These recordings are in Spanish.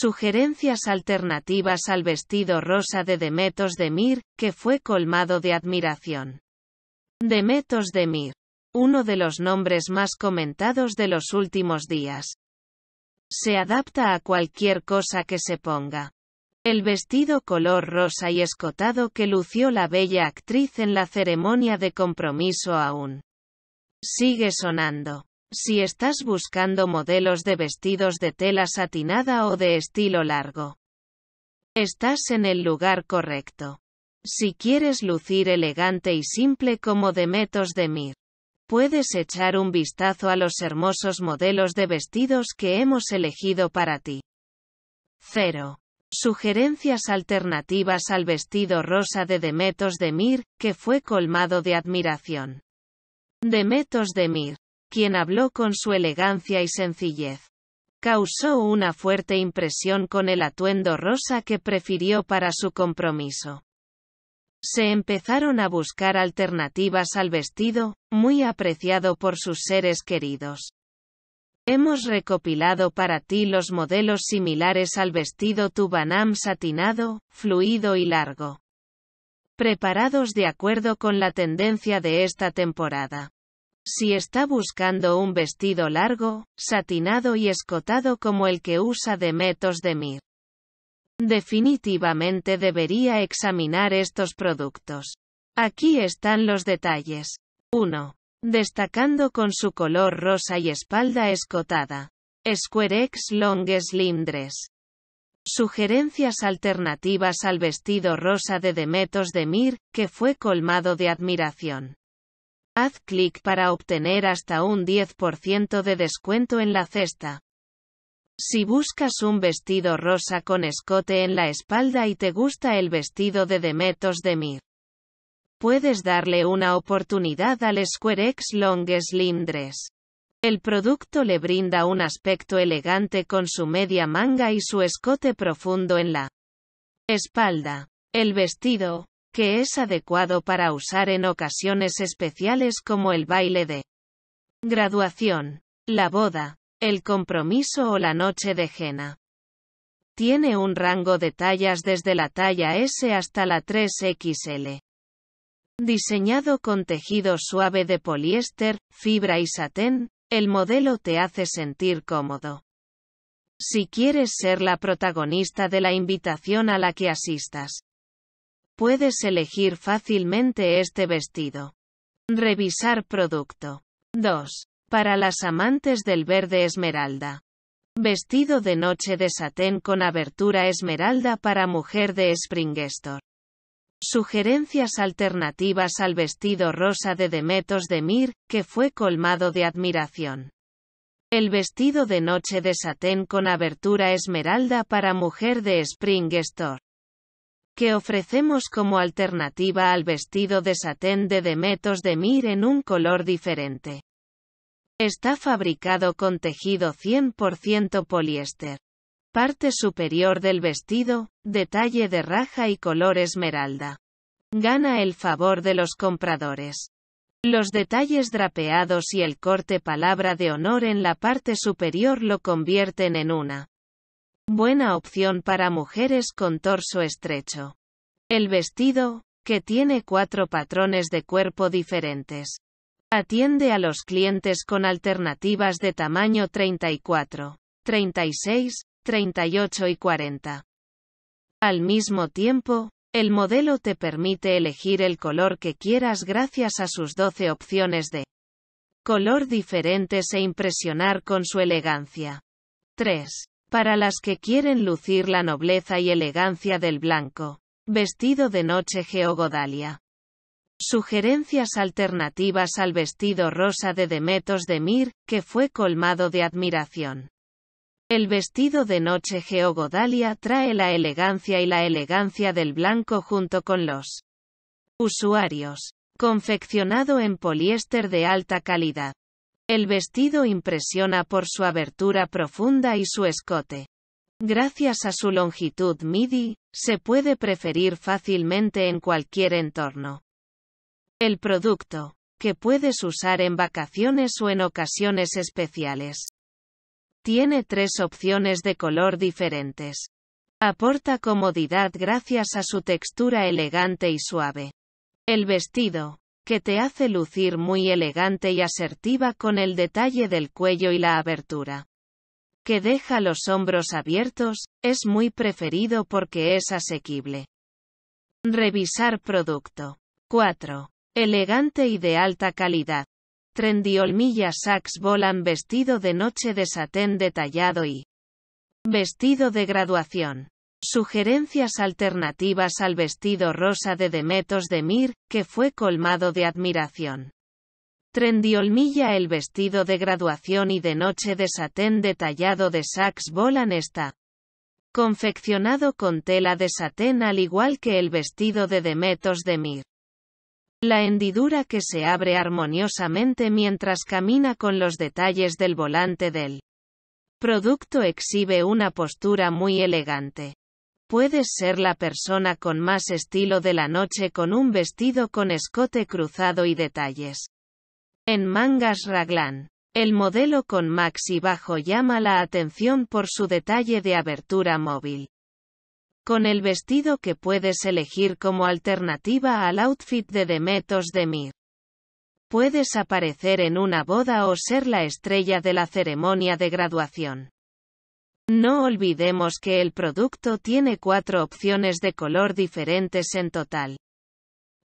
Sugerencias alternativas al vestido rosa de Demetos de Mir, que fue colmado de admiración. Demetos de Mir. Uno de los nombres más comentados de los últimos días. Se adapta a cualquier cosa que se ponga. El vestido color rosa y escotado que lució la bella actriz en la ceremonia de compromiso aún sigue sonando. Si estás buscando modelos de vestidos de tela satinada o de estilo largo, estás en el lugar correcto. Si quieres lucir elegante y simple como Demetos de Mir, puedes echar un vistazo a los hermosos modelos de vestidos que hemos elegido para ti. 0. Sugerencias alternativas al vestido rosa de Demetos de Mir, que fue colmado de admiración. Demetos de Mir, quien habló con su elegancia y sencillez. Causó una fuerte impresión con el atuendo rosa que prefirió para su compromiso. Se empezaron a buscar alternativas al vestido, muy apreciado por sus seres queridos. Hemos recopilado para ti los modelos similares al vestido tubanam satinado, fluido y largo. Preparados de acuerdo con la tendencia de esta temporada. Si está buscando un vestido largo, satinado y escotado como el que usa Demetos Mir. definitivamente debería examinar estos productos. Aquí están los detalles. 1. Destacando con su color rosa y espalda escotada. Squarex Long Slim Dress. Sugerencias alternativas al vestido rosa de Demetos de Mir, que fue colmado de admiración. Haz clic para obtener hasta un 10% de descuento en la cesta. Si buscas un vestido rosa con escote en la espalda y te gusta el vestido de Demetos de Mir, puedes darle una oportunidad al SquareX Long Slim Dress. El producto le brinda un aspecto elegante con su media manga y su escote profundo en la espalda. El vestido, que es adecuado para usar en ocasiones especiales como el baile de graduación, la boda, el compromiso o la noche de jena. Tiene un rango de tallas desde la talla S hasta la 3XL. Diseñado con tejido suave de poliéster, fibra y satén, el modelo te hace sentir cómodo. Si quieres ser la protagonista de la invitación a la que asistas, Puedes elegir fácilmente este vestido. Revisar producto. 2. Para las amantes del verde esmeralda. Vestido de noche de satén con abertura esmeralda para mujer de Springestor. Sugerencias alternativas al vestido rosa de Demetos de Mir, que fue colmado de admiración. El vestido de noche de satén con abertura esmeralda para mujer de Spring que ofrecemos como alternativa al vestido de satén de Demetos de Mir en un color diferente. Está fabricado con tejido 100% poliéster. Parte superior del vestido, detalle de raja y color esmeralda. Gana el favor de los compradores. Los detalles drapeados y el corte palabra de honor en la parte superior lo convierten en una Buena opción para mujeres con torso estrecho. El vestido, que tiene cuatro patrones de cuerpo diferentes. Atiende a los clientes con alternativas de tamaño 34, 36, 38 y 40. Al mismo tiempo, el modelo te permite elegir el color que quieras gracias a sus 12 opciones de color diferentes e impresionar con su elegancia. 3. Para las que quieren lucir la nobleza y elegancia del blanco. Vestido de noche Geogodalia. Sugerencias alternativas al vestido rosa de Demetos de Mir, que fue colmado de admiración. El vestido de noche Geogodalia trae la elegancia y la elegancia del blanco junto con los usuarios. Confeccionado en poliéster de alta calidad. El vestido impresiona por su abertura profunda y su escote. Gracias a su longitud MIDI, se puede preferir fácilmente en cualquier entorno. El producto, que puedes usar en vacaciones o en ocasiones especiales. Tiene tres opciones de color diferentes. Aporta comodidad gracias a su textura elegante y suave. El vestido, que te hace lucir muy elegante y asertiva con el detalle del cuello y la abertura. Que deja los hombros abiertos, es muy preferido porque es asequible. Revisar producto. 4. Elegante y de alta calidad. Trendiolmilla Sax Volan vestido de noche de satén detallado y vestido de graduación. Sugerencias alternativas al vestido rosa de Demetos de Mir, que fue colmado de admiración. Trendiolmilla el vestido de graduación y de noche de satén detallado de Sax Bolan está confeccionado con tela de satén al igual que el vestido de Demetos de Mir. La hendidura que se abre armoniosamente mientras camina con los detalles del volante del producto exhibe una postura muy elegante. Puedes ser la persona con más estilo de la noche con un vestido con escote cruzado y detalles. En mangas raglan. El modelo con maxi bajo llama la atención por su detalle de abertura móvil. Con el vestido que puedes elegir como alternativa al outfit de Demetos de Mir. Puedes aparecer en una boda o ser la estrella de la ceremonia de graduación. No olvidemos que el producto tiene cuatro opciones de color diferentes en total.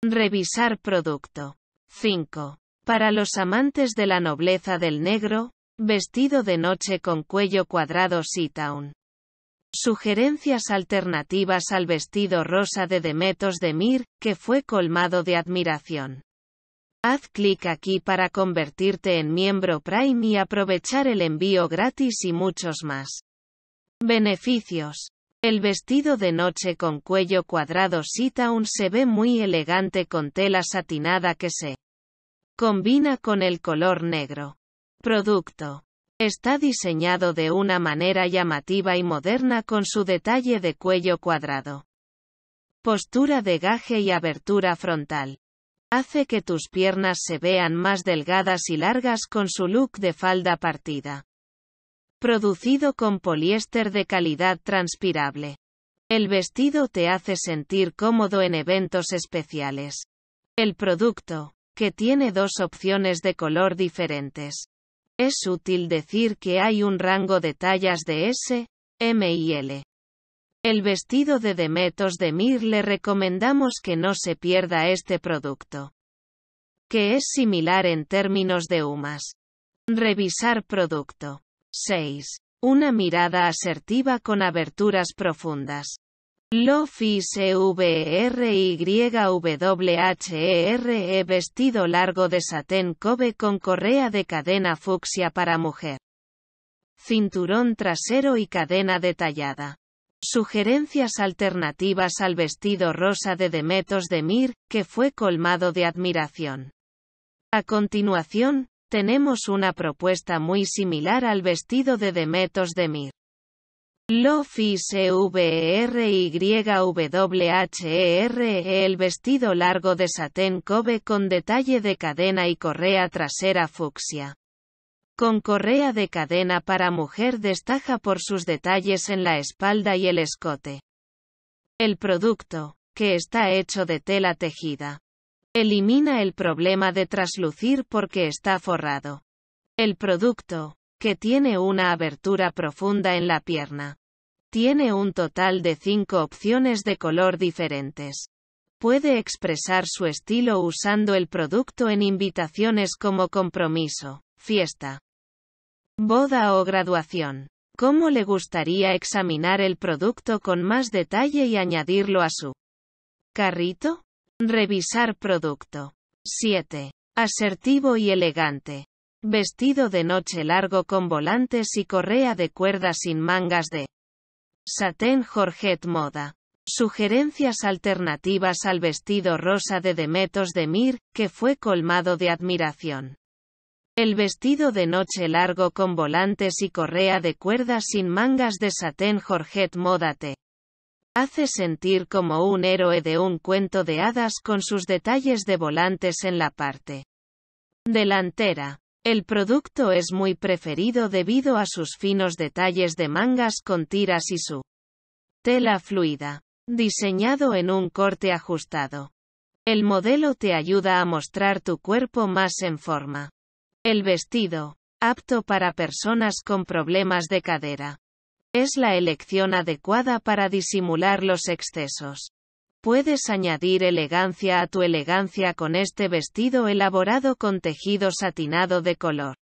Revisar producto. 5. Para los amantes de la nobleza del negro, vestido de noche con cuello cuadrado Seatown. Sugerencias alternativas al vestido rosa de Demetos de Mir, que fue colmado de admiración. Haz clic aquí para convertirte en miembro Prime y aprovechar el envío gratis y muchos más. Beneficios. El vestido de noche con cuello cuadrado sit se ve muy elegante con tela satinada que se combina con el color negro. Producto. Está diseñado de una manera llamativa y moderna con su detalle de cuello cuadrado. Postura de gaje y abertura frontal. Hace que tus piernas se vean más delgadas y largas con su look de falda partida. Producido con poliéster de calidad transpirable. El vestido te hace sentir cómodo en eventos especiales. El producto, que tiene dos opciones de color diferentes. Es útil decir que hay un rango de tallas de S, M y L. El vestido de Demetos de Mir le recomendamos que no se pierda este producto. Que es similar en términos de humas. Revisar producto. 6. Una mirada asertiva con aberturas profundas. E, e vestido largo de satén COBE con correa de cadena fucsia para mujer. Cinturón trasero y cadena detallada. Sugerencias alternativas al vestido rosa de Demetos de Mir, que fue colmado de admiración. A continuación, tenemos una propuesta muy similar al vestido de Demetos de Mir. E y e, e el vestido largo de satén Kobe con detalle de cadena y correa trasera fucsia. Con correa de cadena para mujer destaja por sus detalles en la espalda y el escote. El producto, que está hecho de tela tejida. Elimina el problema de traslucir porque está forrado. El producto, que tiene una abertura profunda en la pierna, tiene un total de cinco opciones de color diferentes. Puede expresar su estilo usando el producto en invitaciones como compromiso, fiesta, boda o graduación. ¿Cómo le gustaría examinar el producto con más detalle y añadirlo a su carrito? Revisar producto. 7. Asertivo y elegante. Vestido de noche largo con volantes y correa de cuerda sin mangas de satén Jorget Moda. Sugerencias alternativas al vestido rosa de Demetos de Mir, que fue colmado de admiración. El vestido de noche largo con volantes y correa de cuerda sin mangas de satén Jorget Moda T. Hace sentir como un héroe de un cuento de hadas con sus detalles de volantes en la parte delantera. El producto es muy preferido debido a sus finos detalles de mangas con tiras y su tela fluida. Diseñado en un corte ajustado. El modelo te ayuda a mostrar tu cuerpo más en forma. El vestido, apto para personas con problemas de cadera. Es la elección adecuada para disimular los excesos. Puedes añadir elegancia a tu elegancia con este vestido elaborado con tejido satinado de color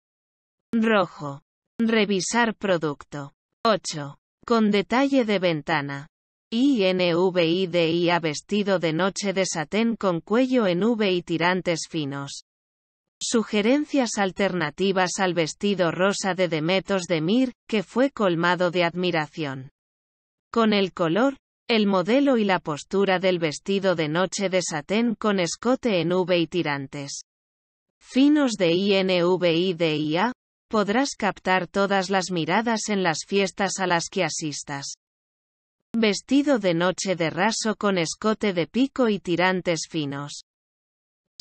rojo. Revisar producto. 8. Con detalle de ventana. INVIDIA vestido de noche de satén con cuello en V y tirantes finos. Sugerencias alternativas al vestido rosa de Demetos de Mir, que fue colmado de admiración. Con el color, el modelo y la postura del vestido de noche de satén con escote en V y tirantes. Finos de INVIDIA, podrás captar todas las miradas en las fiestas a las que asistas. Vestido de noche de raso con escote de pico y tirantes finos.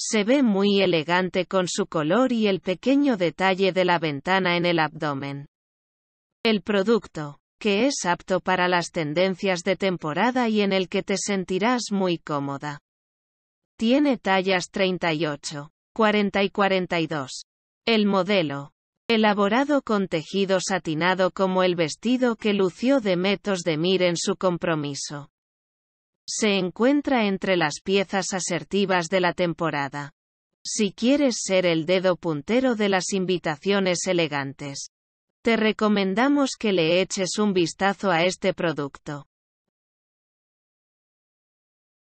Se ve muy elegante con su color y el pequeño detalle de la ventana en el abdomen. El producto, que es apto para las tendencias de temporada y en el que te sentirás muy cómoda. Tiene tallas 38, 40 y 42. El modelo, elaborado con tejido satinado como el vestido que lució de Metos de Mir en su compromiso se encuentra entre las piezas asertivas de la temporada. Si quieres ser el dedo puntero de las invitaciones elegantes, te recomendamos que le eches un vistazo a este producto.